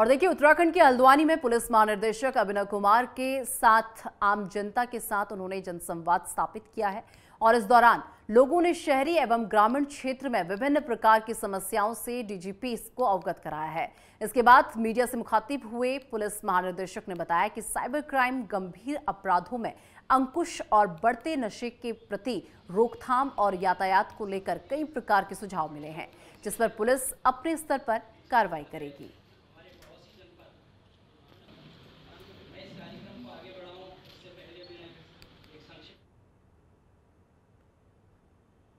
और देखिए उत्तराखंड के हल्द्वानी में पुलिस महानिदेशक अभिनव कुमार के साथ आम जनता के साथ उन्होंने जनसंवाद स्थापित किया है और इस दौरान लोगों ने शहरी एवं ग्रामीण क्षेत्र में विभिन्न प्रकार की समस्याओं से डीजीपी को अवगत कराया है इसके बाद मीडिया से मुखातिब हुए पुलिस महानिदेशक ने बताया कि साइबर क्राइम गंभीर अपराधों में अंकुश और बढ़ते नशे के प्रति रोकथाम और यातायात को लेकर कई प्रकार के सुझाव मिले हैं जिस पर पुलिस अपने स्तर पर कार्रवाई करेगी